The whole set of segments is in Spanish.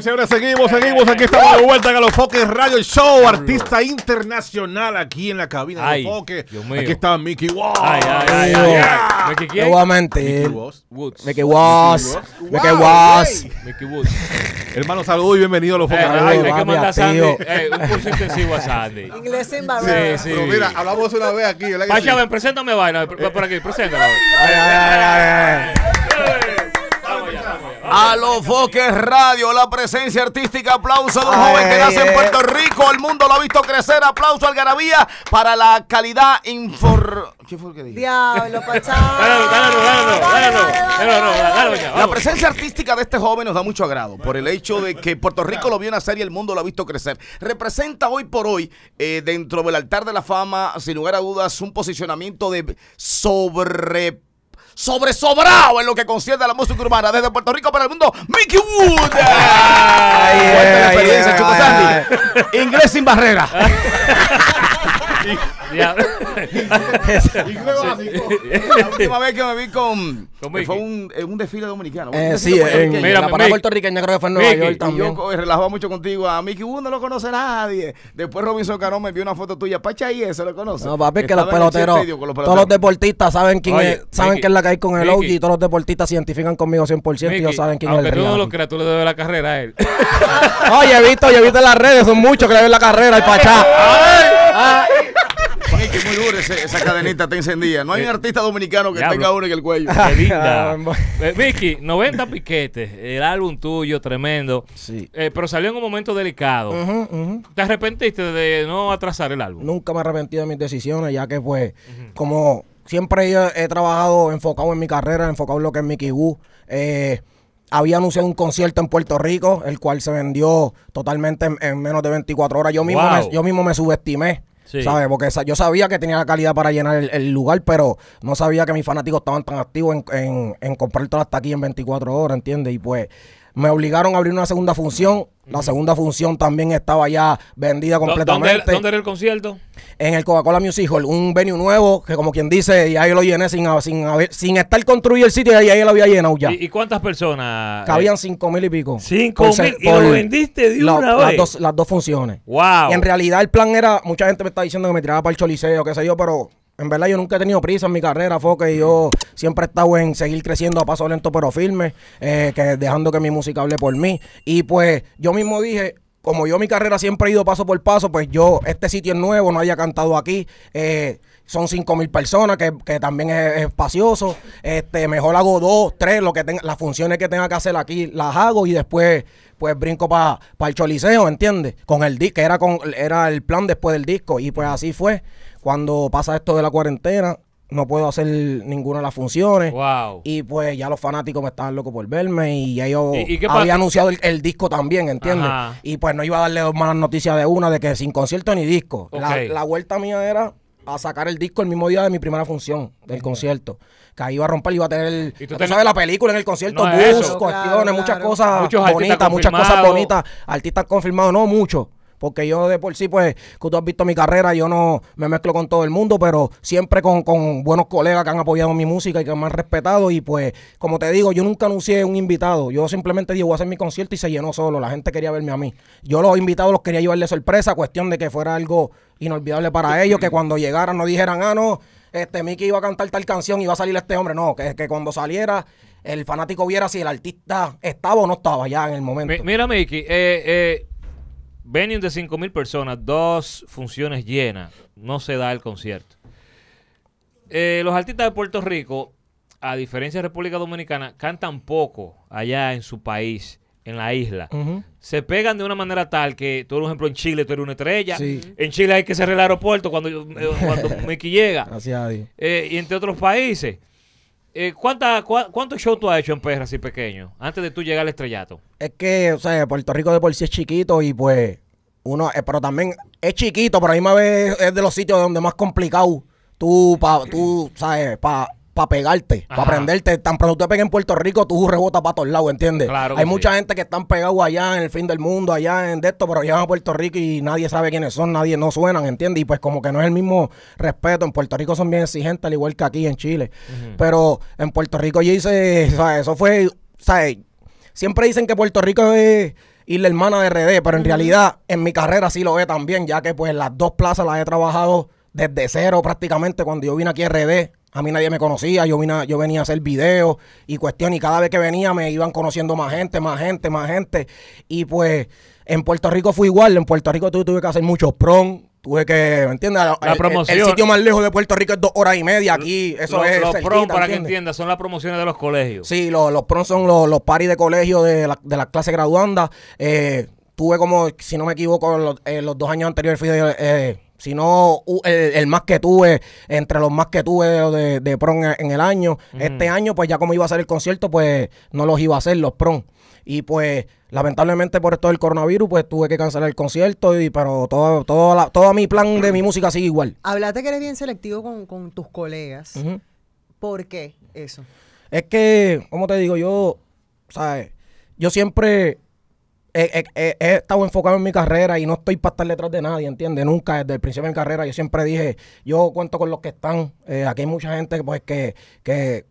Seguimos, seguimos. Aquí estamos de vuelta en Foques Radio Show. Artista internacional aquí en la cabina de Ay, Foques. Aquí está Mickey Walls. Ay, ay, ay, ay, ay. Mickey quién? Mickey Woods. Mickey Walls. Mickey Walls. Mickey Woods. Hermano, saludos y bienvenido a los Foques Radio. Hay que mandar Sandy un curso intensivo a Sandy. Inglés sin barrera. Sí, sí. mira, hablamos una vez aquí. Pacha, ven, preséntame vaina. Por aquí, preséntala. ay, ay, ay. A los Foques Radio, la presencia artística, aplauso de un joven que nace en Puerto Rico, el mundo lo ha visto crecer, aplauso al Garabía para la calidad infor... ¿Qué fue lo que dije? Diablo, La presencia artística de este joven nos da mucho agrado por el hecho de que Puerto Rico lo vio nacer y el mundo lo ha visto crecer. Representa hoy por hoy, dentro del altar de la fama, sin lugar a dudas, un posicionamiento de sobre sobresobrado en lo que concierne a la música urbana. Desde Puerto Rico para el mundo, Mickey Wood. Ay, Inglés sin barrera. La última vez que me vi con. fue un, en un desfile dominicano. Eh, sí, en, mira, la parada puertorriqueña creo que fue en Nueva York también. Yo relajaba mucho contigo. A Mickey uno uh, no lo conoce nadie. Después Robinson Cano me vio una foto tuya. Pacha y eso lo conoce. No, papi, es que los peloteros, Todos los deportistas saben quién es. Saben que es la que hay con el OG. Y todos los deportistas se identifican conmigo 100% y ellos saben quién es el Pero tú no lo tú le debes la carrera a él. Oye, he visto, yo he visto en las redes. Son muchos que le deben la carrera al Pachá. ¡Ay! Ah, que muy duro esa cadenita te encendía. No hay eh, un artista dominicano que tenga uno en el cuello. Qué linda. Ah, eh, Vicky, 90 piquetes. El álbum tuyo, tremendo. Sí. Eh, pero salió en un momento delicado. ¿Te arrepentiste de no atrasar el álbum? Nunca me arrepentí de mis decisiones, ya que pues, como siempre he trabajado enfocado en mi carrera, enfocado en lo que es mi kibú. había anunciado un concierto en Puerto Rico, el cual se vendió totalmente en, menos de 24 horas. Yo mismo, yo mismo me subestimé ¿Sabes? Porque yo sabía que tenía la calidad para llenar el, lugar, pero no sabía que mis fanáticos estaban tan activos en, en, en comprar todas hasta aquí en 24 horas, ¿entiendes? Y pues me obligaron a abrir una segunda función. La segunda función también estaba ya vendida completamente. ¿Dónde, era el concierto? En el Coca-Cola Music Hall, un venue nuevo que como quien dice, y ahí lo llené sin, sin, sin estar construido el sitio y ahí, lo había llenado ya. ¿Y, cuántas personas? Eh? Cabían cinco mil y pico. Cinco mil, y lo vendiste de una vez. Las dos, funciones. Wow. en realidad el plan era, mucha gente me está diciendo que me tiraba para el Choliseo, qué sé yo, pero en verdad yo nunca he tenido prisa en mi carrera, fue que yo siempre he estado en seguir creciendo a paso lento pero firme, eh, que dejando que mi música hable por mí. Y pues yo mismo dije, como yo mi carrera siempre he ido paso por paso, pues yo, este sitio es nuevo, no haya cantado aquí. Eh, son cinco mil personas, que, también es, espacioso. Este, mejor hago dos, tres, lo que tenga, las funciones que tenga que hacer aquí las hago y después pues brinco para el choliseo, ¿entiendes? Con el disco, que era, con, era el plan después del disco. Y pues así fue. Cuando pasa esto de la cuarentena, no puedo hacer ninguna de las funciones. Y pues ya los fanáticos me estaban locos por verme y ya yo había anunciado el, disco también, ¿entiendes? Y pues no iba a darle malas noticias de una, de que sin concierto ni disco. La, vuelta mía era a sacar el disco el mismo día de mi primera función del concierto. Que ahí iba a romper, y iba a tener, ¿Y tú, sabes, la película en el concierto, bus, cuestiones, muchas cosas bonitas, muchas cosas bonitas, artistas confirmados, no mucho porque yo de por sí, pues, que tú has visto mi carrera, yo no me mezclo con todo el mundo, pero siempre con, con buenos colegas que han apoyado mi música y que me han respetado. Y pues, como te digo, yo nunca anuncié un invitado. Yo simplemente digo, voy a hacer mi concierto y se llenó solo. La gente quería verme a mí. Yo los invitados los quería llevar de sorpresa, cuestión de que fuera algo inolvidable para ellos, que cuando llegaran no dijeran, ah, no, este Mickey iba a cantar tal canción y iba a salir este hombre. No, que, cuando saliera el fanático viera si el artista estaba o no estaba ya en el momento. mira, Mickey, eh, eh Venue de 5.000 personas, dos funciones llenas, no se da el concierto. Eh, los artistas de Puerto Rico, a diferencia de República Dominicana, cantan poco allá en su país, en la isla. Se pegan de una manera tal que, tú, por ejemplo, en Chile tú eres una estrella. En Chile hay que cerrar el aeropuerto cuando, eh, cuando Mickey llega. Gracias a eh, y entre otros países. Eh, ¿cuánta, ¿Cuántos shows tú has hecho en Perra, así pequeño? Antes de tú llegar al estrellato. Es que, o sea, Puerto Rico de por sí es chiquito y pues uno, eh, pero también es chiquito, pero a mí me ves, es de los sitios donde más complicado tú, pa, tú sabes, para para pegarte, para prenderte. Tan pronto te peguen en Puerto Rico, tú rebotas para todos lados, ¿entiendes? Claro Hay mucha gente que están pegados allá en el fin del mundo, allá en de esto, pero llegan a Puerto Rico y nadie sabe quiénes son, nadie no suenan, ¿entiendes? Y pues como que no es el mismo respeto. En Puerto Rico son bien exigentes, al igual que aquí en Chile. Pero en Puerto Rico yo hice, o sea, Eso fue, sea, Siempre dicen que Puerto Rico es y la hermana de RD, pero en realidad en mi carrera sí lo ve también, ya que pues las dos plazas las he trabajado desde cero prácticamente cuando yo vine aquí a RD a mí nadie me conocía, yo, vine yo venía a hacer videos y cuestiones, y cada vez que venía me iban conociendo más gente, más gente, más gente. Y pues en Puerto Rico fue igual, en Puerto Rico tuve, que hacer muchos prom, tuve que, ¿me entiendes? La, promoción. El, sitio más lejos de Puerto Rico es dos horas y media. Aquí, eso es. Los prom, para que entiendas, son las promociones de los colegios. Sí, los, los prom son los, los paris de colegio de, la, de graduanda. Eh, tuve como, si no me equivoco, los, eh, dos años anteriores fui de, eh, si no, el, más que tuve, entre los más que tuve de, de prom en el año. Este año, pues ya como iba a ser el concierto, pues no los iba a hacer los prom. Y pues, lamentablemente por esto del coronavirus, pues tuve que cancelar el concierto, y pero todo, todo, todo mi plan de mi música sigue igual. Hablaste que eres bien selectivo con, tus colegas. ¿Por qué eso? Es que, como te digo, yo, ¿sabes? Yo siempre eh, eh, eh, he, estado enfocado en mi carrera y no estoy para estar detrás de nadie, ¿entiendes? Nunca, desde el principio de mi carrera, yo siempre dije, yo cuento con los que están. aquí hay mucha gente pues, que, que,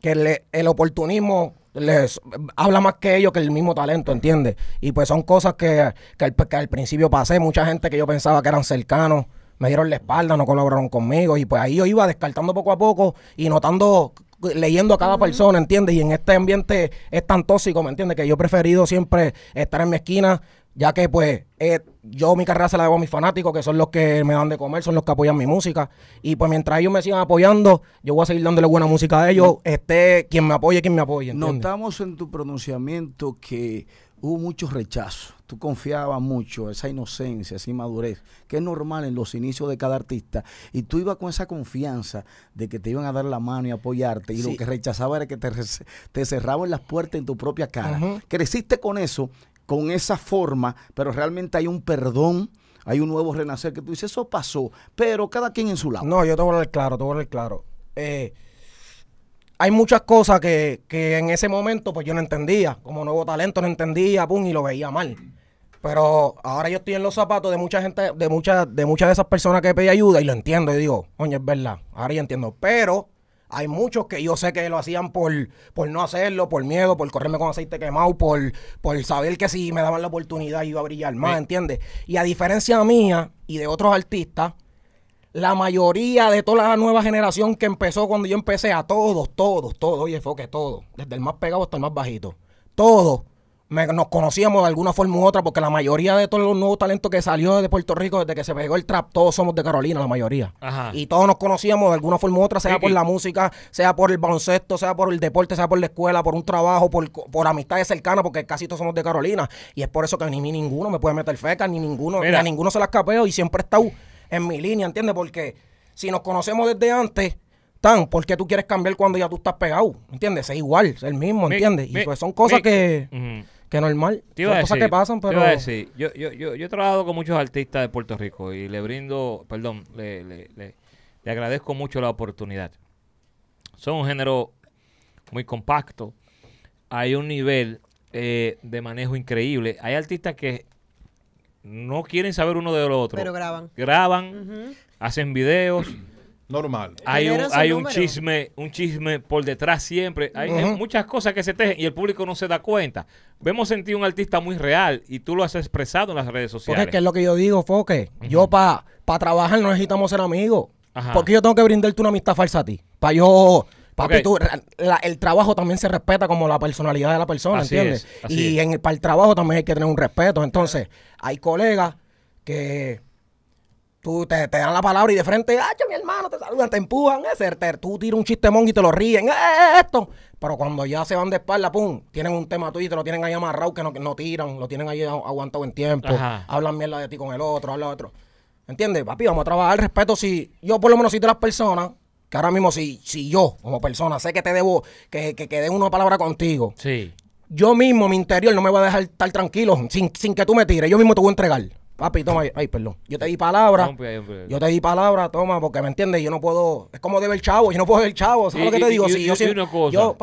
que el oportunismo les habla más que ellos que el mismo talento, ¿entiendes? Y pues son cosas que, que al principio pasé, mucha gente que yo pensaba que eran cercanos me dieron la espalda, no colaboraron conmigo y pues ahí yo iba descartando poco a poco y notando leyendo a cada persona, ¿entiendes? Y en este ambiente es tan tóxico, ¿me entiendes? Que yo he preferido siempre estar en mi esquina, ya que pues eh, yo mi carrera se la debo a mis fanáticos, que son los que me dan de comer, son los que apoyan mi música. Y pues mientras ellos me sigan apoyando, yo voy a seguir dándole buena música a ellos, esté quien me apoye, quien me apoye. ¿entiendes? Notamos en tu pronunciamiento que hubo muchos rechazos. Tú confiabas mucho, esa inocencia, esa inmadurez, que es normal en los inicios de cada artista. Y tú ibas con esa confianza de que te iban a dar la mano y apoyarte. Y lo que rechazaba era que te, cerraban las puertas en tu propia cara. Creciste con eso, con esa forma, pero realmente hay un perdón. Hay un nuevo renacer que tú dices, eso pasó, pero cada quien en su lado. No, yo te voy a hablar claro, te voy a hablar claro. Eh, hay muchas cosas que, que, en ese momento pues yo no entendía. Como nuevo talento no entendía, pum, y lo veía mal. Pero ahora yo estoy en los zapatos de mucha gente, de muchas, de muchas de esas personas que pedí ayuda y lo entiendo. Y digo, coño, es verdad, ahora ya entiendo. Pero hay muchos que yo sé que lo hacían por, por no hacerlo, por miedo, por correrme con aceite quemado, por, por saber que si me daban la oportunidad iba a brillar más, ¿entiendes? Y a diferencia mía y de otros artistas, la mayoría de toda la nueva generación que empezó cuando yo empecé, a todos, todos, todos, oye, que todos, desde el más pegado hasta el más bajito, todos nos conocíamos de alguna forma u otra, porque la mayoría de todos los nuevos talentos que salió de Puerto Rico desde que se pegó el trap, todos somos de Carolina, la mayoría. Y todos nos conocíamos de alguna forma u otra, sea por la música, sea por el baloncesto, sea por el deporte, sea por la escuela, por un trabajo, por, amistades cercanas, porque casi todos somos de Carolina. Y es por eso que ni, mí ninguno me puede meter feca, ni ninguno, a ninguno se las capeo y siempre está en mi línea, ¿entiendes? Porque si nos conocemos desde antes, tan, ¿por qué tú quieres cambiar cuando ya tú estás pegado? ¿Entiendes? Es igual, es el mismo, ¿entiendes? y pues son cosas que, que normal, son cosas que pasan, pero... yo, he trabajado con muchos artistas de Puerto Rico y le brindo, perdón, le, agradezco mucho la oportunidad. Son un género muy compacto, hay un nivel eh, de manejo increíble. Hay artistas que no quieren saber uno del otro. Pero graban. Graban, hacen videos. Normal. Hay, un, hay un, chisme, un chisme por detrás siempre. Hay, muchas cosas que se tejen y el público no se da cuenta. Vemos en ti un artista muy real y tú lo has expresado en las redes sociales. Porque es, que es lo que yo digo, Foque. Yo para pa trabajar no necesitamos ser amigos. Porque yo tengo que brindarte una amistad falsa a ti. Para yo Papi, tú, el trabajo también se respeta como la personalidad de la persona, ¿entiendes? y en el, para el trabajo también hay que tener un respeto. Entonces, hay colegas que tú te, dan la palabra y de frente, ¡ay, mi hermano! Te saludan, te empujan, ese, tú tiras un chistemón y te lo ríen, eh, eh, ¡Eh, esto. Pero cuando ya se van de espalda, ¡pum! Tienen un tema tuyo y te lo tienen ahí amarrado que no, no tiran, lo tienen ahí aguantado en tiempo, hablan mierda de ti con el otro, hablan otro. ¿Entiendes? Papi, vamos a trabajar el respeto. Si yo, por lo menos, si de las personas que ahora mismo si, si yo como persona sé que te debo, que, que, que una palabra contigo, sí. yo mismo, mi interior, no me voy a dejar estar tranquilo sin, que tú me tires, yo mismo te voy a entregar. Papi, toma, ay, perdón. Yo te di palabra. yo te di palabra, toma, porque me entiendes, yo no puedo. Es como debe el chavo, yo no puedo el chavo. ¿Sabes lo que te digo? yo,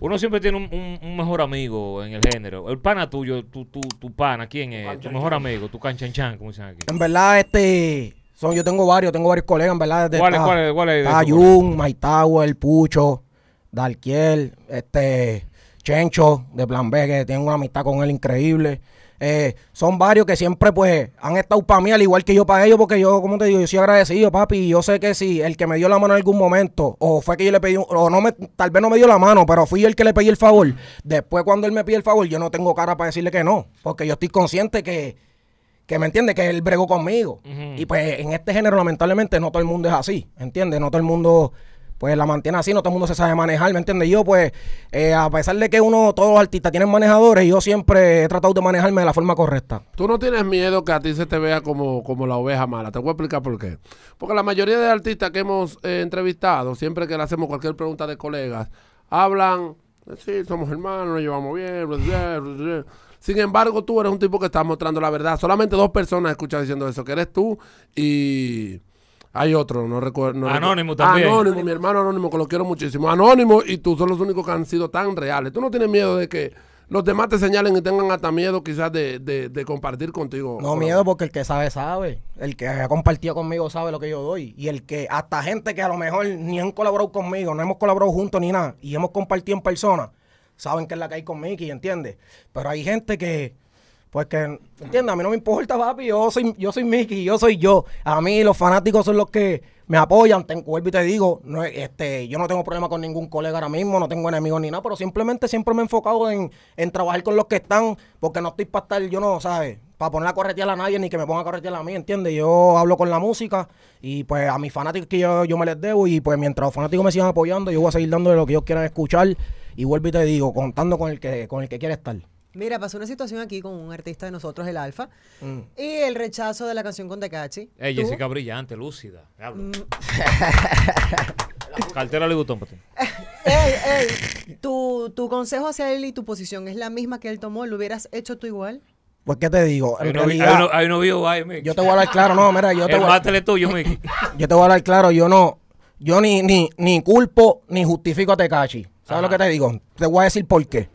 Uno siempre tiene un, mejor amigo en el género. El pana tuyo, tu, tu, tu pana, ¿quién es? tu mejor amigo, tu canchanchan, como dicen aquí. En verdad, este yo tengo varios, tengo varios colegas, verdad. ¿Cuál, es, cuál, El Pucho, dalquiel este, Chencho, de Plan B, que tengo una amistad con él increíble. Eh, son varios que siempre pues han estado para mí al igual que yo para ellos porque yo como te digo yo soy agradecido papi y yo sé que si el que me dio la mano en algún momento o fue que yo le pedí o no me tal vez no me dio la mano pero fui el que le pedí el favor después cuando él me pide el favor yo no tengo cara para decirle que no porque yo estoy consciente que que me entiende que él bregó conmigo. Y pues en este género, lamentablemente, no todo el mundo es así, ¿entiendes? No todo el mundo pues la mantiene así, no todo el mundo se sabe manejar, ¿me entiendes? Yo, pues, eh, a pesar de que uno, todos los artistas tienen manejadores, yo siempre he tratado de manejarme de la forma correcta. Tú no tienes miedo que a ti se te vea como, como la oveja mala, te voy a explicar por qué. Porque la mayoría de artistas que hemos eh, entrevistado, siempre que le hacemos cualquier pregunta de colegas, hablan, sí, somos hermanos, nos llevamos bien, sin embargo, tú eres un tipo que está mostrando la verdad. Solamente dos personas escuchan diciendo eso, que eres tú y... Hay otro, no recuerdo. anónimo también. Anónimo, mi hermano Anónimo, que lo quiero muchísimo. Anónimo y tú son los únicos que han sido tan reales. Tú no tienes miedo de que los demás te señalen y tengan hasta miedo quizás de, de compartir contigo. No, miedo porque el que sabe, sabe. El que ha compartido conmigo sabe lo que yo doy. Y el que, hasta gente que a lo mejor ni han colaborado conmigo, no hemos colaborado juntos ni nada, y hemos compartido en persona, saben que es la que hay con Mickey, ¿entiendes? Pero hay gente que, pues que, ¿entiendes? A mí no me importa, papi, yo soy, yo soy Mickey, yo soy yo. A mí los fanáticos son los que me apoyan, te vuelvo y te digo, no, este, yo no tengo problema con ningún colega ahora mismo, no tengo enemigos ni nada, pero simplemente siempre me he enfocado en, en trabajar con los que están, porque no estoy para estar, yo no, ¿sabes? Para poner a corretear a nadie ni que me ponga a corretear a mí, ¿entiendes? Yo hablo con la música y pues a mis fanáticos que yo, yo me les debo y pues mientras los fanáticos me sigan apoyando, yo voy a seguir dándole lo que ellos quieran escuchar y vuelvo y te digo, contando con el que, con el que quiere estar. Mira, pasó una situación aquí con un artista de nosotros, el Alfa, mm. y el rechazo de la canción con Tecachi. Hey, Jessica brillante, lúcida. Mm. Cartera le gustó, Ey, ey, tu, consejo hacia él y tu posición es la misma que él tomó, ¿lo hubieras hecho tú igual? Pues, ¿qué te digo? En realidad, hay uno vivo Yo te voy a hablar claro, no, mira, yo te voy a... El Yo te voy a hablar claro, yo no... Yo ni, ni, ni culpo ni justifico a Tecachi. ¿Sabes lo que te digo? Te voy a decir por qué.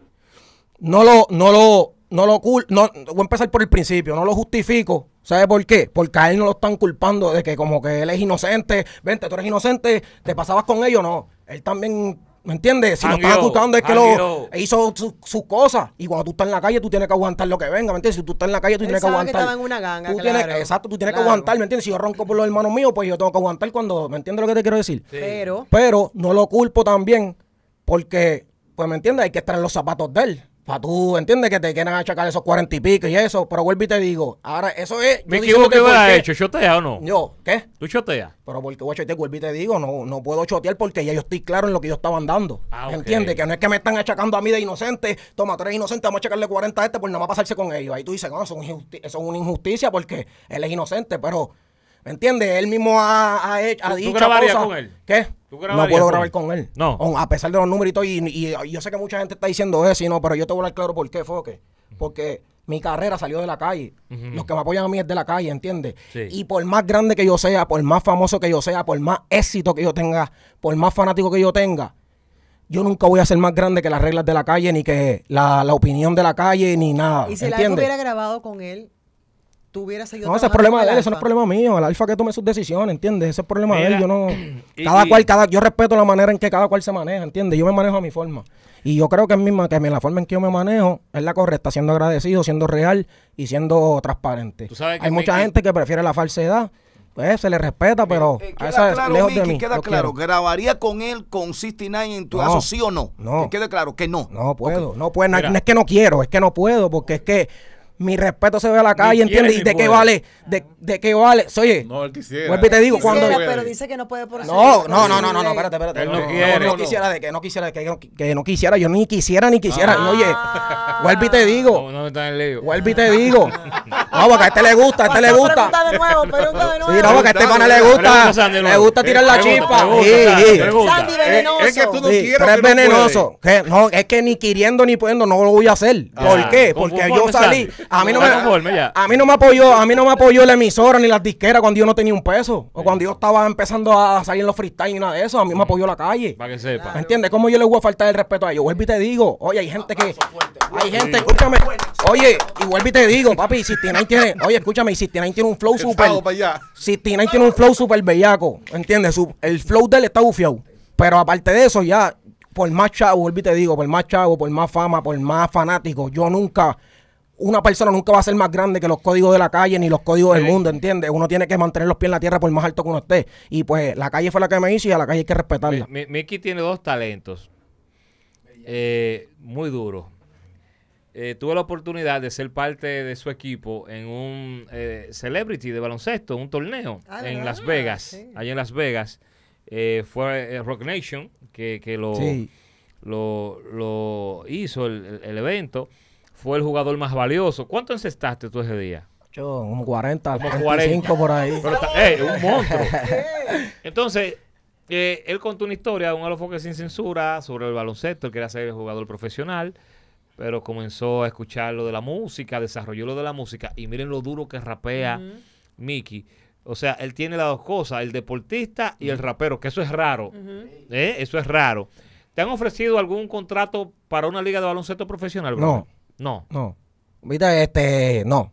No lo, no lo, no lo cul no, voy a empezar por el principio, no lo justifico. ¿Sabes por qué? Porque a él no lo están culpando de que como que él es inocente, vente, tú eres inocente, te pasabas con ellos, no. Él también ¿Me entiendes? Si lo están acusando es que lo hizo sus cosas. Y cuando tú estás en la calle, tú tienes que aguantar lo que venga, ¿me entiendes? Si tú estás en la calle, tú tienes que aguantar. Que estaba exacto, tú tienes que aguantar, ¿me entiendes? Si yo ronco por los hermanos míos, pues yo tengo que aguantar cuando. ¿Me entiendes lo que te quiero decir? Pero. Pero no lo culpo también porque, pues me entiendes, hay que estar los zapatos de él. Para tú, ¿entiendes? Que te quieran achacar esos cuarenta y pico y eso. Pero vuelvo y te digo, ahora eso es. Me equivoco que hubiera hecho, chotea o no. Yo, ¿qué? Tú choteas. Pero porque voy a chotear, vuelvo y te digo, no, no puedo chotear porque ya yo estoy claro en lo que yo estaba andando. Ah, ¿Entiendes? Que no es que me están achacando a mí de inocente. Toma, tres eres inocente, vamos a achacarle 40 a este por nada a pasarse con ellos. Ahí tú dices, ah, no, eso es una injusticia porque él es inocente, pero. ¿Me entiendes? Él mismo ha, dicho. cosas, con él? ¿Qué? no puedo grabar con él. No. A pesar de los números y, yo sé que mucha gente está diciendo eso, y no, pero yo te voy a hablar claro por qué, Foque. Porque mi carrera salió de la calle. Los que me apoyan a mí es de la calle, ¿entiendes? Y por más grande que yo sea, por más famoso que yo sea, por más éxito que yo tenga, por más fanático que yo tenga, yo nunca voy a ser más grande que las reglas de la calle, ni que la, opinión de la calle, ni nada. Y si ¿entiendes? la hubiera grabado con él, no, ese es problema de él, eso no es problema mío. El alfa que tome sus decisiones, ¿entiendes? Ese es problema de él. Yo no. cada cual, cada. Yo respeto la manera en que cada cual se maneja, ¿entiendes? Yo me manejo a mi forma. Y yo creo que, es misma, que la forma en que yo me manejo es la correcta, siendo agradecido, siendo real y siendo transparente. Hay mucha gente que prefiere la falsedad. Pues se le respeta, eh, pero eh, queda claro, queda claro. ¿Grabaría con él, con 69 en tu no, sí o no? No. Que quede claro que no. No puedo, no puedo. No es que no quiero, es que no puedo, porque es que mi respeto se ve a la calle, entiende ¿Y de qué vale? De, ¿De, qué vale? Oye, no, quisiera. te digo, cuando. pero dice que no puede por No, no, no, no, no, no, espérate, espérate. no, quisiera, de que no quisiera, de que, no, quisiera, yo ni quisiera, ni quisiera. Ah. oye, vuelve y te digo. No, en lío. Vuelve y te digo. No, porque a este le gusta, a este le pues, gusta. Pregunta Sí, no, porque a este pana le gusta. le gusta eh, tirar la chispa. Sí, sí. Sandy eh, venenoso. Es que tú no quieres. es que venenoso. Que, no, es que ni queriendo ni pudiendo no lo voy a hacer. Ah, ¿Por qué? Porque yo salí. A mí no me, a mí no me apoyó, a mí no me apoyó la emisora ni las disqueras cuando yo no tenía un peso. O cuando yo estaba empezando a salir en los freestyle ni nada de eso. A mí me mm. apoyó la calle. Para que sepa. ¿Me entiendes? ¿Cómo yo le voy a faltar el respeto a ellos? Vuelvo y te digo. Oye, hay gente que. Hay gente, escúchame. Oye, y vuelvo y te digo, papi, si tienes tiene, oye, escúchame, 69 tiene un flow super. 69 tiene un flow super bellaco, ¿entiendes? el flow de él está bufiado. Pero aparte de eso, ya, por más chavo, volví te digo, por más chavo, por más fama, por más fanático, yo nunca una persona nunca va a ser más grande que los códigos de la calle ni los códigos del mundo, ¿entiendes? Uno tiene que mantener los pies en la tierra por más alto que uno esté. Y pues la calle fue la que me hizo y a la calle hay que respetarla. tiene dos talentos eh, muy duros eh, tuve la oportunidad de ser parte de su equipo en un eh, celebrity de baloncesto, un torneo ah, en Las Vegas, allí en Las Vegas. Eh, fue eh, Rock Nation que, lo, lo, hizo el, evento. Fue el jugador más valioso. ¿Cuánto encestaste tú ese día? Yo, 40, 45 por ahí. Pero un monstruo. Entonces, eh, él contó una historia, un alofoque sin censura sobre el baloncesto. que era ser jugador profesional pero comenzó a escuchar lo de la música, desarrolló lo de la música y miren lo duro que rapea Miki. Mickey. O sea, él tiene las dos cosas, el deportista y el rapero, que eso es raro. ¿eh? Eso es raro. ¿Te han ofrecido algún contrato para una liga de baloncesto profesional? No. No. No. Mira, este, no.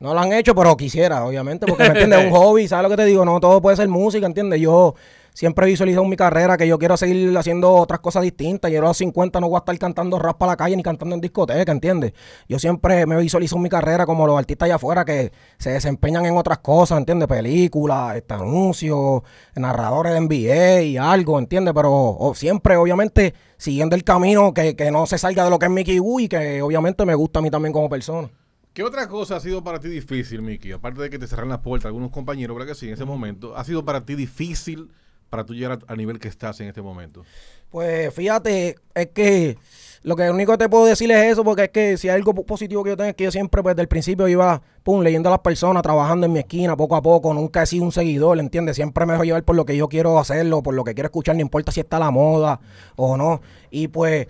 No lo han hecho, pero quisiera, obviamente, porque me entiendes, un hobby, ¿sabes lo que te digo? No, todo puede ser música, ¿entiendes? Yo Siempre he visualizado mi carrera, que yo quiero seguir haciendo otras cosas distintas. Yo a los 50 no voy a estar cantando rap para la calle ni cantando en discoteca, ¿entiendes? Yo siempre me visualizo en mi carrera como los artistas allá afuera que se desempeñan en otras cosas, ¿entiendes? Películas, este, anuncios, narradores de NBA y algo, ¿entiendes? Pero siempre, obviamente, siguiendo el camino que, no se salga de lo que es Mickey Wu y que obviamente me gusta a mí también como persona. ¿Qué otra cosa ha sido para ti difícil, Mickey? Aparte de que te cerran las puertas algunos compañeros, ¿verdad que sí? En ese momento, ¿ha sido para ti difícil? para tú llegar al nivel que estás en este momento? Pues fíjate, es que lo que único que te puedo decir es eso, porque es que si hay algo positivo que yo tengo es que yo siempre pues, desde el principio iba, pum, leyendo a las personas, trabajando en mi esquina poco a poco, nunca he sido un seguidor, ¿entiendes? Siempre me dejo llevar por lo que yo quiero hacerlo, por lo que quiero escuchar, no importa si está la moda o no. Y pues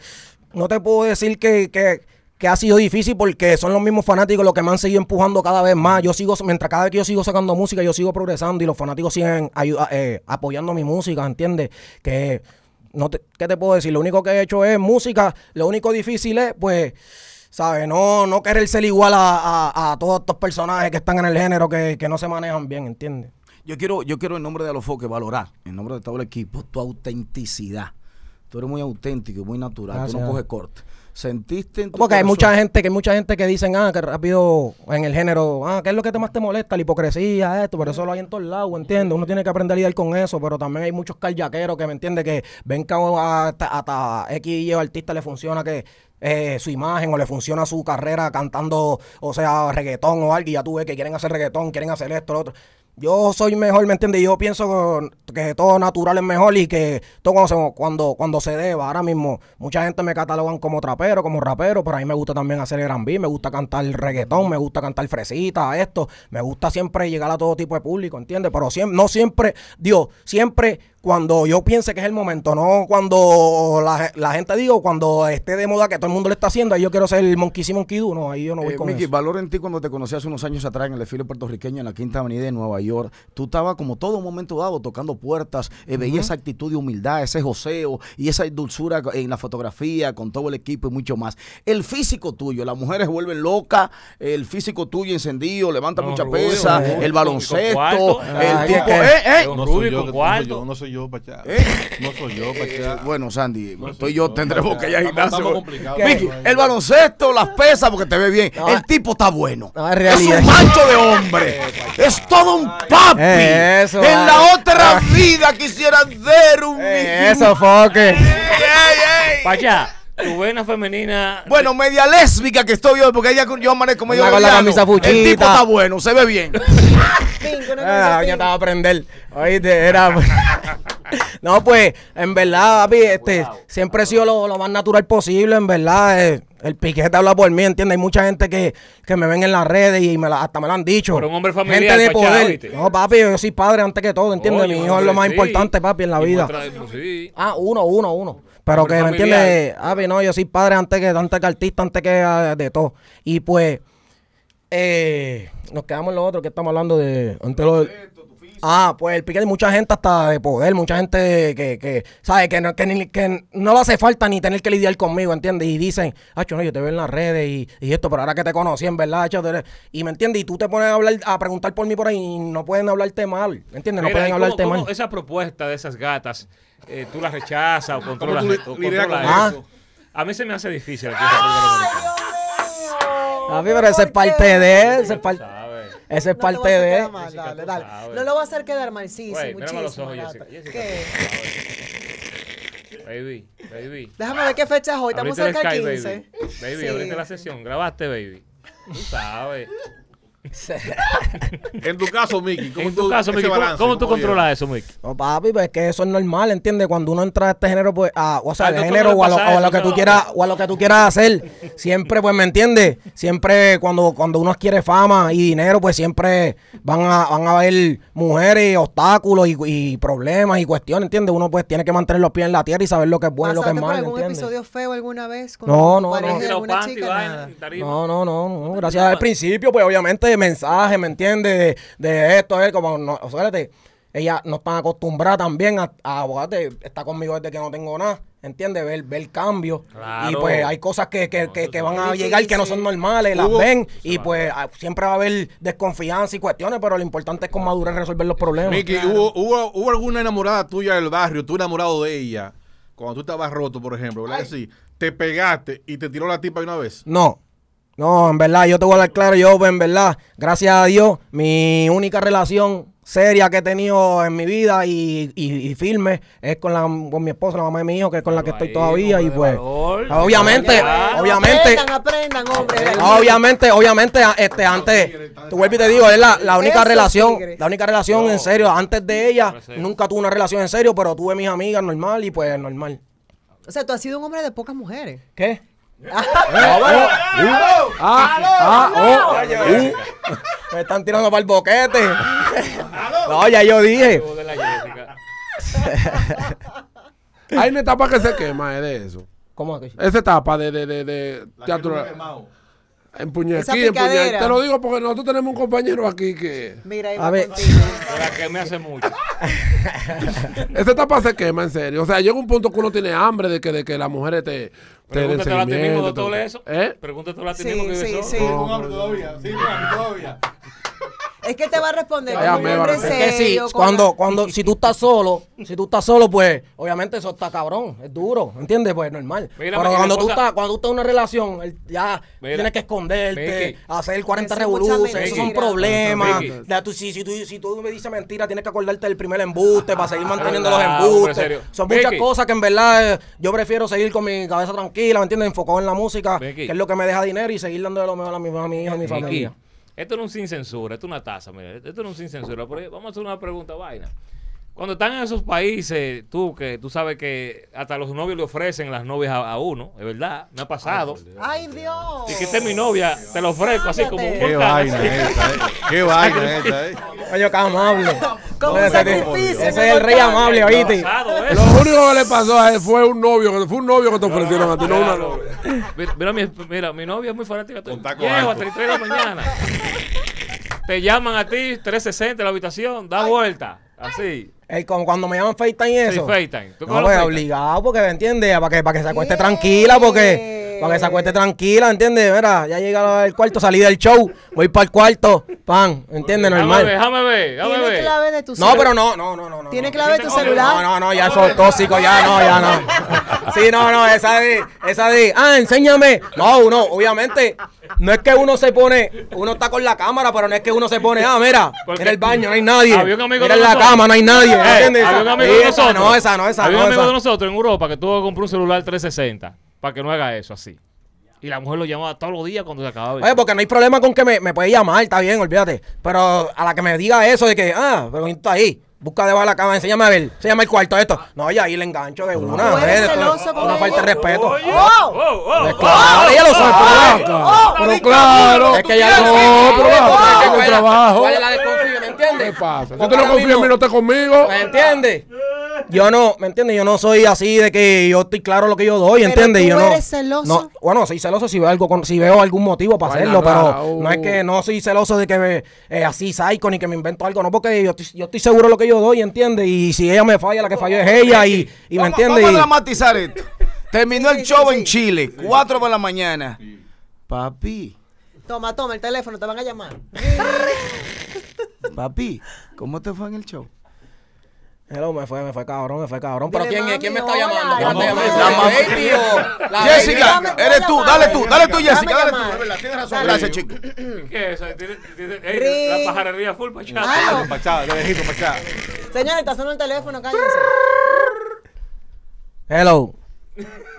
no te puedo decir que, que que ha sido difícil porque son los mismos fanáticos los que me han seguido empujando cada vez más. Yo sigo, mientras cada vez que yo sigo sacando música, yo sigo progresando y los fanáticos siguen eh, apoyando mi música, ¿entiendes? Que no te, ¿qué te puedo decir? Lo único que he hecho es música, lo único difícil es, pues, ¿sabes? No, no querer ser igual a, todos estos personajes que están en el género que, que no se manejan bien, ¿entiendes? Yo quiero, yo quiero en nombre de Alofoque valorar, en nombre de todo el equipo, tu autenticidad Tú eres muy auténtico muy natural. no coges corte. ¿Sentiste en Porque hay mucha gente que hay mucha gente que dicen, ah, que rápido en el género, ah, ¿qué es lo que te más te molesta? La hipocresía, esto, pero eso lo hay en todos lados, ¿entiendes? Uno tiene que aprender a lidiar con eso, pero también hay muchos callaqueros que, ¿me entiende? Que ven que a, X y artista le funciona que eh, su imagen o le funciona su carrera cantando, o sea, reggaetón o algo, y ya tú ves que quieren hacer reggaetón, quieren hacer esto, lo otro. Yo soy mejor, ¿me entiendes? Yo pienso que todo natural es mejor y que todo cuando se, cuando, cuando se deba. Ahora mismo, mucha gente me catalogan como trapero, como rapero, pero a mí me gusta también hacer el R&B, me gusta cantar reggaetón, me gusta cantar fresita, esto. Me gusta siempre llegar a todo tipo de público, ¿entiendes? Pero siempre, no siempre, Dios, siempre cuando yo piense que es el momento, no cuando la, gente digo, cuando esté de moda que todo el mundo le está haciendo, ahí yo quiero ser el monquísimo monquidu, no, ahí yo no voy eh, con Mickey, eso. valor en ti cuando te conocí hace unos años atrás en el desfile puertorriqueño en la Quinta Avenida de Nueva York, tú estabas como todo momento dado tocando puertas, eh, veía esa actitud de humildad, ese joseo y esa dulzura en la fotografía con todo el equipo y mucho más. El físico tuyo, las mujeres vuelven locas, el físico tuyo encendido, levanta mucha pesa, el baloncesto, el tipo, yo, ¿Eh? No soy yo, Pachá. Eh, bueno, Sandy, Estoy yo, tendré tendremos que ir gimnasio. el baloncesto, las pesas, porque te ve bien. el tipo está bueno. es un macho de hombre. Eh, es todo un papi. en la otra vida quisiera ser un... eso, foque. Pachá. Tu vena femenina. Bueno, media lésbica que estoy yo, porque ella, yo amanezco medio yo con la camisa fuchita. El tipo está bueno, se ve bien. Ya ah, te estaba a aprender. Oíste, era. no, pues, en verdad, papi, este, siempre he sido lo, lo, más natural posible, en verdad. el eh, el piquete habla por mí, ¿entiendes? Hay mucha gente que, que me ven en las redes y me hasta me lo han dicho. Pero un hombre familiar, gente de poder. no, papi, yo soy padre antes que todo, ¿entiendes? Mi hijo es lo más importante, papi, en la vida. Ah, uno, uno, uno. Pero que, ¿me entiende, Avi, no, yo soy padre antes que, antes artista, antes que ah, de todo. Y pues, eh, nos quedamos en lo otro que estamos hablando de. Ah, pues el hay mucha gente hasta de poder, mucha gente que, que sabe que no, que, ni, que no le hace falta ni tener que lidiar conmigo, ¿entiendes? Y dicen, ah, no, yo te veo en las redes y, esto, pero ahora que te conocí, en verdad, y me entiendes, y tú te pones a hablar, a preguntar por mí por ahí y no pueden hablarte mal, ¿entiendes? No pueden hablarte mal. esa propuesta de esas gatas, eh, tú las rechazas o controlas, o A mí se me hace difícil aquí. A mí, pero es parte de... él. Esa es parte de. Mal, dale, dale. No lo va a hacer quedar mal, sí, sí, muchísimo. Los ¿Qué? Baby, baby. Déjame ver qué fecha es hoy. Estamos cerca del 15. Baby, baby la sesión. Grabaste, baby. Tú sabes. en tu caso, Mickey, ¿cómo tu tú, caso, Mickey, ¿cómo, controlas eso, Mickey? No, papi, pues es que eso es normal, ¿entiendes? Cuando uno entra a este género, pues, o sea, ah, el género o a, lo, que tú quieras, o a lo que tú quieras hacer, siempre, pues, ¿me entiendes? Siempre cuando, cuando uno quiere fama y dinero, pues siempre van a, van a haber mujeres, obstáculos y, problemas y cuestiones, ¿entiendes? Uno pues tiene que mantener los pies en la tierra y saber lo que es bueno y lo que es malo, algún episodio feo alguna vez no, no, no, no, no, gracias al principio, pues obviamente Mensaje, ¿me entiendes? De, esto, él, como, no, o sea, ella no está acostumbrada también a, a abogarte, está conmigo desde que no tengo nada. ¿Entiendes? Ver, ver cambio. Y pues hay cosas que, van a llegar que no son normales, las ven. Y pues ah, siempre va a haber desconfianza y cuestiones, pero lo importante es con madurez resolver los problemas. Miki, ¿hubo, alguna enamorada tuya del barrio, tú enamorado de ella, cuando tú estabas roto, por ejemplo, ¿verdad? te pegaste y te tiró la tipa una vez. No. No, en verdad, yo te voy a dar claro, yo, en verdad, gracias a Dios, mi única relación seria que he tenido en mi vida y, y, firme es con la con mi esposa, la mamá de mi hijo, que es con la que estoy todavía. Y pues, obviamente, obviamente, obviamente, obviamente, este, antes, tú vuelvo y te digo, es la, única relación, la única relación en serio. Antes de ella, nunca tuve una relación en serio, pero tuve mis amigas normal y pues normal. O sea, tú has sido un hombre de pocas mujeres. ¿Qué? Me están tirando para el boquete. no, ya yo dije. Hay una etapa que se quema, de eso. ¿Cómo es Esa etapa de, teatro. En Te lo digo porque nosotros tenemos un compañero aquí que. Mira, a ver. La que me hace mucho. Esa etapa se quema, en serio. O sea, llega un punto que uno tiene hambre de que, de que las mujeres te. Pregúntate a ti mismo, doctor, todo. eso. ¿eh? ¿eh? Pregúntate a ti mismo que sí, sí, Sí, sí. todavía. Sí, todavía. Es que te va a responder. Es que sí, cuando, cuando, si tú estás solo, si tú estás solo, pues, obviamente eso está cabrón, es duro, ¿entiendes? Pues normal. Pero cuando tú, estás, cuando tú estás en una relación, ya tienes que esconderte, hacer 40 revoluciones, esos son problemas. si, si, tú, me dices mentira, tienes que acordarte del primer embuste para seguir ah, manteniendo los ah, embustes. Son muchas cosas que en verdad eh, yo prefiero seguir con mi cabeza tranquila, ¿me entiendes? Enfocado en la música, que es lo que me deja dinero y seguir dándole lo mejor a mi, a mi hija, a mi familia. Esto no es sin censura, esto es una taza, mira. Esto no es sin censura. porque vamos a hacer una pregunta, vaina. Cuando están en esos países, tú que tú sabes que hasta los novios le ofrecen las novias a, uno, es verdad, me ha pasado. Ay, Dios. Si que mi novia, te lo ofrezco así como un Qué vaina esta, eh. Qué vaina esta, eh. Coño, qué amable. Como un sacrificio. Ese es el rey amable, oíste. ¿eh? Lo único que le pasó a él fue un novio, fue un novio que te ofrecieron a ti, no una novia. Mira, mira, mi, novia es muy fanática taco a 3 de la mañana. Te llaman a ti, 360 en la habitación, da vuelta. Así. Eh, cuando me llaman FaceTime y eso. Sí, FaceTime. no, pues obligado, porque, ¿me entiendes? Para que, para que se acueste tranquila, porque. Para que se acueste tranquila, ¿entiendes? Mira, ya llega el cuarto, salí del show, voy para el cuarto, pan, ¿entiendes? Normal. Déjame ver, déjame ver. Tiene clave de tu celular. No, pero no, no, no, no. ¿Tiene clave de tu celular? No, no, no, ya eso es tóxico, ya no, ya no. Sí, no, no, esa de, esa de, ah, enséñame. No, no, obviamente, no es que uno se pone, uno está con la cámara, pero no es que uno se pone, ah, mira, en el baño no hay nadie. en la cama no hay nadie. Eh, ¿Entiendes? Había un amigo de nosotros. No, esa, no, esa. Había un amigo de nosotros en Europa que tuvo que comprar un celular 360 para que no haga eso así. Y la mujer lo llamaba todos los días cuando se acababa. Oye, porque no hay problema con que me, me puede llamar, está bien, olvídate. Pero a la que me diga eso de que, ah, pero está ahí. Busca debajo de la cama, enséñame a ver, enséñame el cuarto esto. No, y ahí le engancho de una. vez, una falta de respeto. Oh, oh, oh, pues claro, ella lo sabe, pero claro. Es que ya no, pero trabajo. ¿Cuál es la desconfianza? ¿Qué pasa? Si no confías en mí, no estás conmigo. ¿Me entiendes? Yo no, ¿me entiendes? Yo no soy así de que yo estoy claro lo que yo doy, ¿entiendes? yo no, eres celoso. bueno, soy celoso si veo, algo, si veo algún motivo para hacerlo, pero no es que no soy celoso de que me, eh, así psycho ni que me invento algo, no, porque yo, estoy seguro de lo que yo doy, ¿entiendes? Y si ella me falla, la que falló es ella y, y ¿me entiendes? Vamos a dramatizar esto. Terminó el show en Chile, 4 de la mañana. Papi. Toma, toma el teléfono, te van a llamar. Papi, ¿cómo te fue en el show? Hello, me fue, me fue cabrón, me fue cabrón. Pero ¿quién, ¿quién me está llamando? La baby o Jessica, eres tú, dale tú, dale tú, Jessica, dale tú. tienes razón. Gracias, chico. ¿Qué es eso? la pajarería full pachada. Pachada, de lejito, pachada. Señores, está sonando el teléfono, cállense. Hello.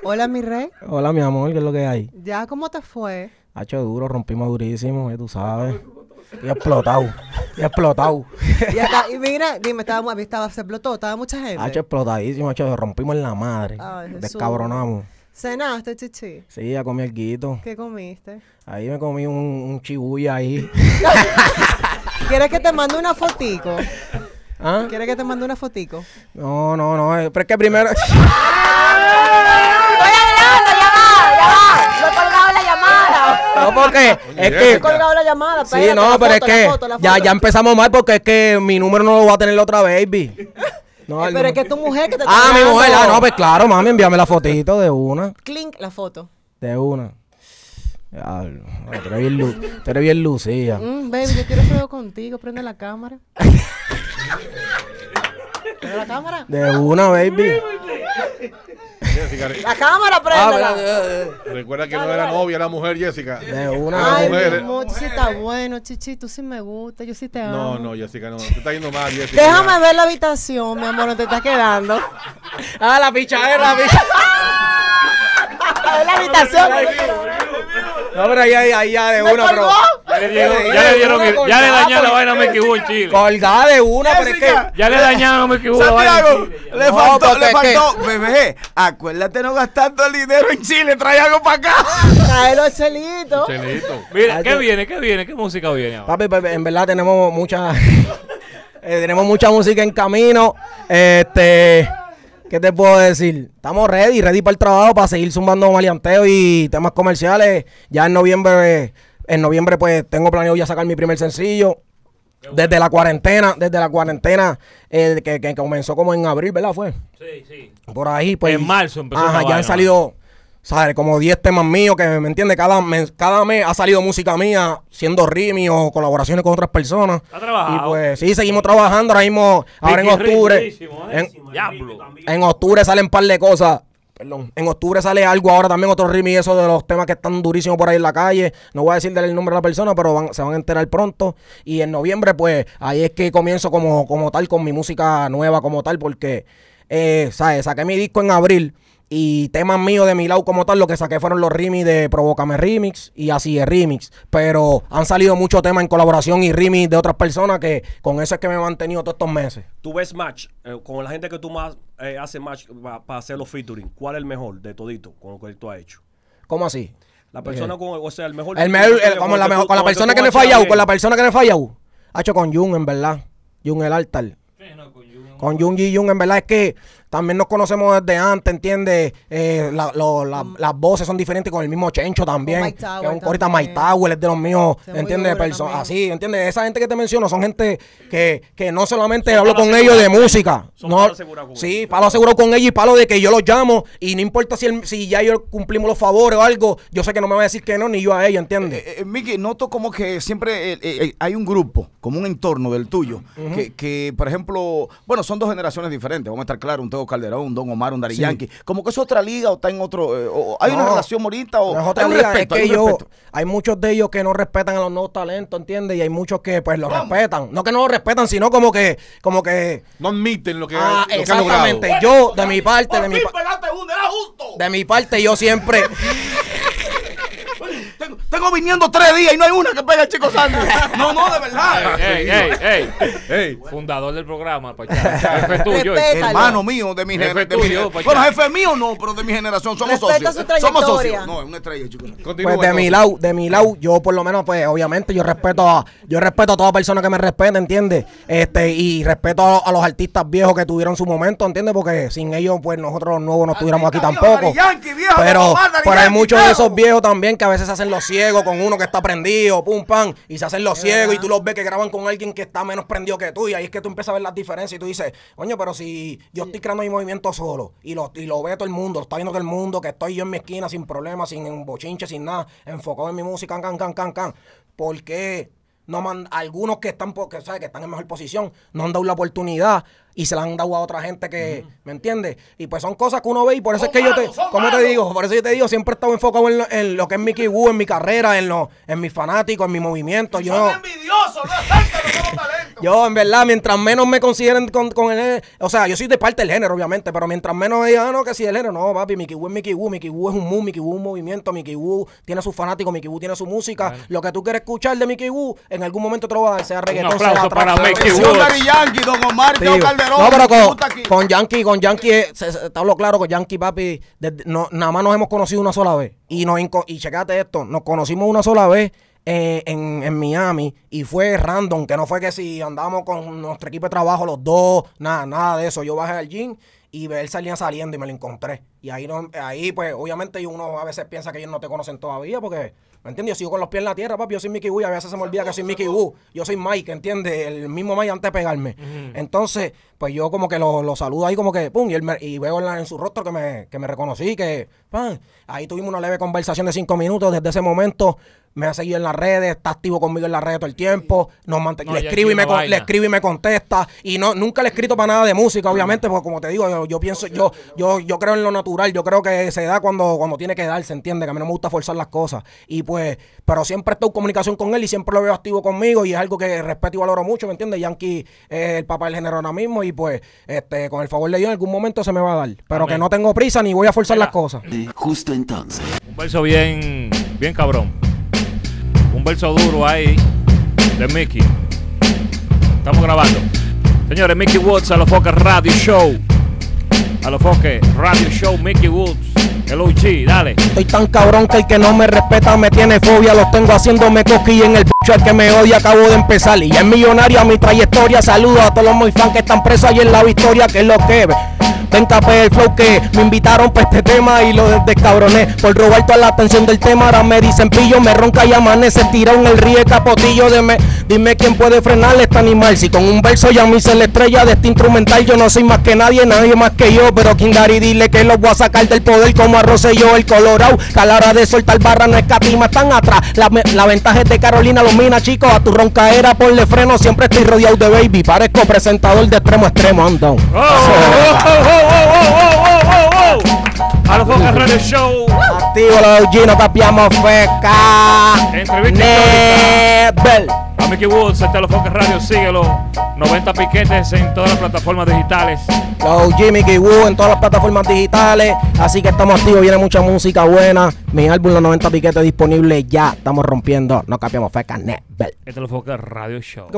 Hola, mi rey. Hola, mi amor, ¿qué es lo que hay? Ya, ¿cómo te fue? Hacho duro, rompimos durísimo, eh, tú sabes. Y explotado. Y explotado. Y, mira y mira, dime, estaba, estaba, se explotó, estaba mucha gente. Hacho explotadísimo, hacho, rompimos en la madre. descabronamos. ¿Cenaste, chichi? Sí, ya comí el guito. ¿Qué comiste? Ahí me comí un, un ahí. ¿Quieres que te mande una fotico? ¿Ah? ¿Quieres que te mande una fotico? No, no, no. Eh, pero es que primero... ¡Voy adelante, ¡Ya va! ¡Ya va! ¡Lo he colgado la llamada! No, es que. la llamada, Sí, no, pero es que. Ya, ya empezamos mal porque es que mi número no lo va a tener la otra baby. No, eh, pero es que es tu mujer que te está Ah, mi mujer. Ah, no, pues claro, mami, envíame la fotito de una. Clink, la foto. De una. Ya, bien, lucía. Mm, baby, yo quiero hacerlo contigo. Prende la cámara. ¿Prende la cámara? De una, baby. La cámara, ah, prende Recuerda que no era novia, era mujer, Jessica. De una Ay, mujer. Mi amor, tú sí estás bueno, Chichi, tú sí me gusta, yo sí te amo. No, no, Jessica, no. Te está yendo mal, Jessica. Déjame ver la habitación, mi amor, no te estás quedando. Ah, la pichadera, la pichadera. a la habitación. No, pero ahí, ahí, ya de uno pero. Ya le dieron, ya le dañaron la vaina me en Chile. Colgada de una, pero es Ya le dañaron me Mekibu. Santiago, le faltó, le faltó. Bebé, acuérdate no gastar todo el dinero en Chile, trae algo para acá. Trae los chelitos. Mira, ah, ¿qué viene? ¿Qué viene? ¿Qué música viene ahora? Papi, pues, en verdad tenemos mucha. Eh, tenemos mucha música en camino. Este. ¿Qué te puedo decir? Estamos ready, ready para el trabajo, para seguir sumando alianteo y temas comerciales. Ya en noviembre, en noviembre pues tengo planeado ya sacar mi primer sencillo. Desde la cuarentena, desde la cuarentena eh, que, comenzó como en abril, ¿verdad? Fue. Sí, sí. Por ahí, pues. En marzo empezó. Ajá, ya han salido ¿sabes? Como 10 temas míos que, ¿me entiende Cada mes, cada mes ha salido música mía siendo rimi o colaboraciones con otras personas. Y pues sí, seguimos trabajando. Ahora mismo, ahora en octubre. ¿eh? En, octubre salen un par de cosas. En octubre sale algo ahora también, otro rimi eso de los temas que están durísimos por ahí en la calle. No voy a decirle el nombre de la persona, pero se van a enterar pronto. Y en noviembre, pues, ahí es que comienzo como, como tal con mi música nueva como tal, porque, eh, ¿sabes? Saqué mi disco en abril y temas míos de mi lado como tal, lo que saqué fueron los remix de Provócame Remix y así es Remix. Pero han salido muchos temas en colaboración y remix de otras personas que con eso es que me he mantenido todos estos meses. Tú ves match eh, con la gente que tú más eh, haces match para hacer los featuring. ¿Cuál es el mejor de todito con lo que tú has hecho? ¿Cómo así? La persona eh, con, o sea, el mejor. la con la persona que me fallado, con la persona que me falla Ha hecho con Jun, en verdad. Jun el altar. con con Jung y Jung, en verdad es que también nos conocemos desde antes, ¿entiendes? Eh, mm. las voces son diferentes con el mismo Chencho también. ahorita Tower es de los míos, ¿entiendes? Así, ¿entiendes? Esa gente que te menciono son gente que, no solamente hablo con ellos de música. no, sí, palo asegurado con ellos y palo de que yo los llamo y no importa si, si ya yo cumplimos los favores o algo, yo sé que no me va a decir que no, ni yo a ellos ¿entiendes? Eh, eh, eh Miki, noto como que siempre hay un grupo, como un entorno del tuyo, que, por ejemplo, bueno, son dos generaciones diferentes, vamos a estar claros, Calderón, Don Omar, un Darío Yankee. Como que es otra liga o está en otro. Eh, ¿Hay una relación morita o.? hay, muchos de ellos que no respetan a los nuevos talentos, ¿entiendes? Y hay muchos que pues lo respetan. No que no lo respetan, sino como que. Como que no admiten lo que. Ah, exactamente. yo, de mi parte. de mi, parte, de mi parte, yo siempre. Tengo viniendo tres días y no hay una que pega el chico Sandy. No, no, de verdad. Ey, ey, ey, ey. Fundador del programa, Pachá. Pues, jefe tuyo. Eh. Hermano mío, de mi generación. Pues, bueno, jefe mío no, pero de mi generación. Somos socios. Somos socios. No, es una estrella, chicos. pues de mi lado, de mi lado, yo por lo menos, pues obviamente, yo respeto a, yo respeto a toda persona que me respete, ¿entiendes? Este, y respeto a, los artistas viejos que tuvieron su momento, ¿entiendes? Porque sin ellos, pues nosotros los nuevos no estuviéramos aquí tampoco. Pero, pero hay muchos de esos viejos también que a veces hacen los ciegos con uno que está prendido, pum, pam, y se hacen los ciegos y tú los ves que graban con alguien que está menos prendido que tú y ahí es que tú empiezas a ver las diferencias y tú dices, coño, pero si yo estoy creando mi movimiento solo y lo, y lo ve todo el mundo, lo está viendo todo el mundo, que estoy yo en mi esquina sin problemas, sin bochinche, sin nada, enfocado en mi música, can, can, can, can, ¿por qué no man, algunos que están, porque, que están en mejor posición no han dado la oportunidad y se la han dado a otra gente que, ¿me entiendes? Y pues son cosas que uno ve y por eso es que yo te, como te digo? Por eso yo te digo, siempre he estado enfocado en lo, en lo que es mi Wu, en mi carrera, en, lo, en mis fanáticos, en mi movimiento. Yo, Yo, en verdad, mientras menos me consideren con, con el, o sea, yo soy de parte del género, obviamente, pero mientras menos digan, ah, no, que si el género, no, papi, Mickey Wu es Mickey Wu, Mickey es un mu, Mickey Wu es un movimiento, Mickey Wu tiene a sus fanáticos, Mickey Wu tiene su música, lo que tú quieres escuchar de Mickey Wu, en algún momento te lo va a dar, sea no, pero con, Yankee, con Yankee, eh, se, claro, con Yankee, papi, nada más nos hemos conocido una sola vez. Y, nos, y checate esto, nos conocimos una sola vez. Eh, en, Miami y fue random, que no fue que si andábamos con nuestro equipo de trabajo los dos, nada, nada de eso. Yo bajé al gym y él salía saliendo y me lo encontré. Y ahí, no, ahí pues, obviamente uno a veces piensa que ellos no te conocen todavía porque, ¿me entiendes? Yo sigo con los pies en la tierra, papi. Yo soy Mickey Wu a veces se me olvida que soy Mickey Wu. Yo soy Mike, ¿entiendes? El mismo Mike antes de pegarme. Entonces, pues yo como que lo, lo saludo ahí como que, pum, y, él y veo en, su rostro que me, que me reconocí, que, pan. Ah, ahí tuvimos una leve conversación de cinco minutos. Desde ese momento me ha seguido en las redes, está activo conmigo en las redes todo el tiempo, nos no, le, escribo y me le y me contesta y no nunca le he escrito para nada de música, obviamente, porque como te digo, yo, pienso, yo, yo, yo creo en lo natural yo creo que se da cuando, cuando tiene que dar, se entiende, que a mí no me gusta forzar las cosas. Y pues, pero siempre estoy en comunicación con él y siempre lo veo activo conmigo y es algo que respeto y valoro mucho, ¿me entiendes? Yankee es el papá del género ahora mismo y pues, este, con el favor de Dios, en algún momento se me va a dar. Pero que no tengo prisa ni voy a forzar las cosas. Justo entonces. Un verso bien, bien cabrón. Un verso duro ahí de Mickey. Estamos grabando. Señores, Mickey Woods a los Foca Radio Show. A los foques, Radio Show, Mickey Woods. El OG, dale. Estoy tan cabrón que el que no me respeta me tiene fobia. Los tengo haciéndome cosquilla en el bicho que me odia. Acabo de empezar y es millonario a mi trayectoria. Saludo a todos los muy fans que están presos ahí en la victoria. Que es lo que. ve. Ven ver el flow que me invitaron para este tema y lo descabroné. Por robar toda la atención del tema, ahora me dicen pillo, me ronca y amanece. en el río capotillo de me. Dime quién puede frenar este animal. Si con un verso ya me hice la estrella de este instrumental, yo no soy más que nadie, nadie más que yo. Pero Kindari dile que lo voy a sacar del poder como y yo el Colorado. Calara de soltar barra no escatima, están atrás. La, ventaja es de Carolina, los mina, chicos. A tu ronca era, por el freno, siempre estoy rodeado de baby. Parezco presentador de extremo extremo, ando. A los Foques Radio Show. los la no capiamos Feca. Entrevista A Mickey Woods, está Foques Radio, síguelo. 90 piquetes en todas las plataformas digitales. Los G, Mickey Woods en todas las plataformas digitales. Así que estamos activos, viene mucha música buena. Mi álbum Los 90 piquetes disponible ya. Estamos rompiendo, no cambiamos feca, Nebel. Este es el Radio Show.